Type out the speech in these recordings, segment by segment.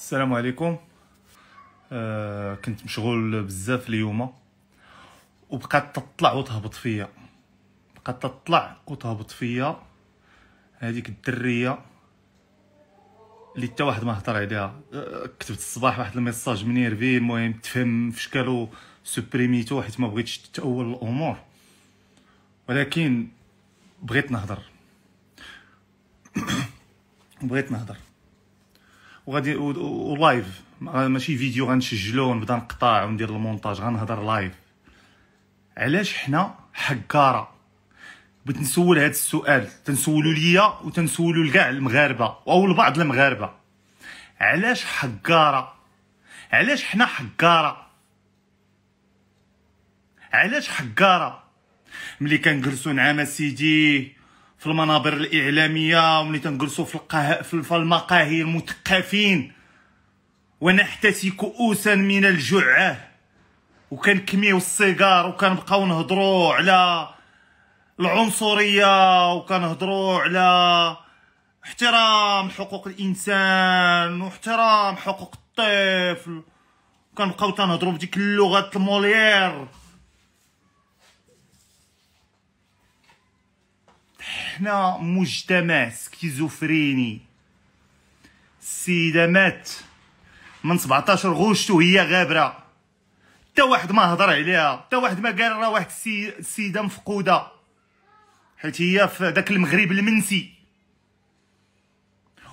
السلام عليكم آه كنت مشغول بزاف اليوم وبقات تطلع وتهبط فيا بقات تطلع وتهبط فيا هذيك الدريه اللي حتى واحد ما هضر عليها آه كتبت الصباح واحد الميساج من يرفي المهم تفهم في شكالو سوبريميتو حيت ما بغيتش تتاول الامور ولكن بغيت نهضر بغيت نهضر وغادي ولايف ماشي فيديو غنسجلو ونبدا نقطع وندير المونتاج غنهضر لايف علاش حنا حكاره بغيت نسول هذا السؤال تنسولو ليا وتنسولو لكاع المغاربه او لبعض المغاربه علاش حكاره علاش حنا حكاره علاش حكاره ملي كنجلسو نعام سيدي في المنابر الاعلاميه وملي تنجلسوا في القه... في المقاهي المثقفين ونحتسي كؤوسا من الجعه وكنكميو السيجار وكنبقاو نهضروا على العنصريه وكنهضروا على احترام حقوق الانسان واحترام حقوق الطفل وكنبقاو تنهضروا بديك اللغه المولير احنا مجتمع سكيزوفريني السيده مات من 17 غشت وهي غابره حتى واحد ما هضر عليها حتى واحد ما قال راه واحد السيده مفقوده حيت هي في داك المغرب المنسي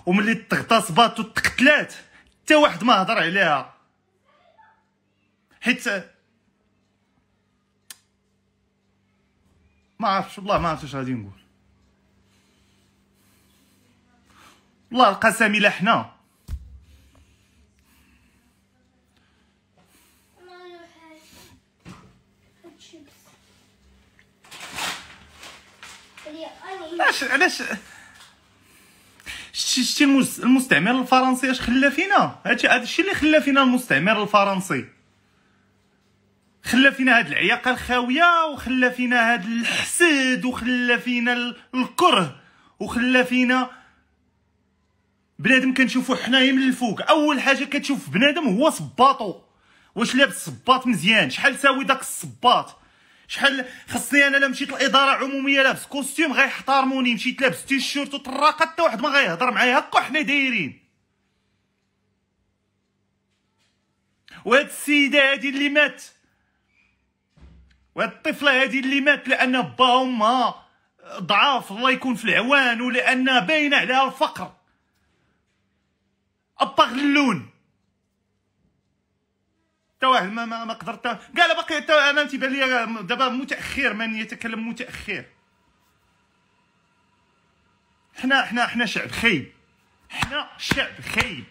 وملي تغتصبات وتقتلات حتى واحد ما هضر عليها حيت ما عرفتش والله ما عرفتش غادي نقول والله القسم الا حنا علاش علاش شتي شتي المستعمر الفرنسي اش خلى فينا هادشي هادشي اللي خلى فينا المستعمر الفرنسي خلى فينا هاد العياقه الخاويه وخلى فينا هاد الحسد وخلى فينا الكره وخلى فينا بنادم كنشوفو حنايا من الفوق اول حاجه كتشوف بنادم هو صباطو واش لابس صباط مزيان شحال ساوي داك الصباط شحال خصني انا لمشيت مشيت الاداره العموميه لابس كوستيم غيحترموني مشيت لابس تيشيرت وطراقه حتى واحد ما غيهضر معايا هكا حنا دايرين وهاد السيده هادي اللي مات وهاد الطفله هادي اللي مات لان با وامها ضعاف الله يكون في العوان ولان باينه عليها الفقر اباغ اللون تا واحد ما ما, ما قدرت كاع باقي تا انا تيبان لي دابا متاخر من يتكلم متاخر حنا حنا حنا شعب خايب حنا شعب خايب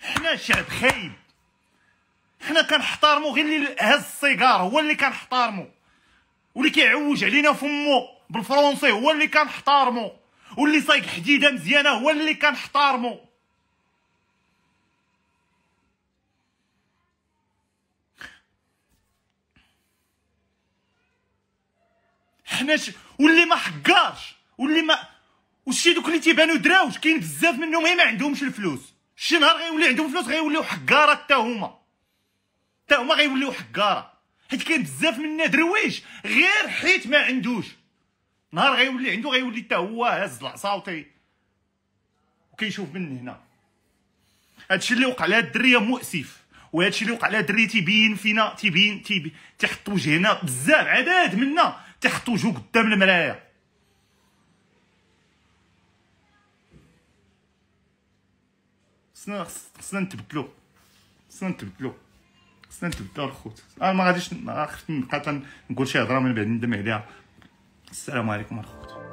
حنا شعب خايب حنا كنحتارمو غير اللي هز السيجار هو اللي كنحتارمو واللي كيعوج علينا فمو بالفرونسي هو اللي كنحتارمو واللي صايق حديده مزيانه هو اللي كنحتارمو حناش واللي ما حقارش واللي ما وشي دوك اللي تيبانو دراوج كاين بزاف منهم ما عندهمش الفلوس شي نهار غيولي عندهم فلوس غيوليو حقاره حتى هما حتى هما غيوليو حقاره حيت كاين بزاف منا درويش غير حيت ما عندوش نهار غيولي عنده غيولي حتى هو هاز العصا وكيشوف من هنا هادشي اللي وقع لهاد الدريه مؤسف وهادشي اللي وقع لهاد الدريه تيبين فينا تيبين تيحط وجهنا بزاف عدد منا تحت وجهه قدام المرايه خصنا خصنا نتبدلو خصنا نتبدلو خصنا نتبدلو الخوت انا ما غاديش نبقى نقول شي هضره من بعد ندم عليها السلام عليكم الخوت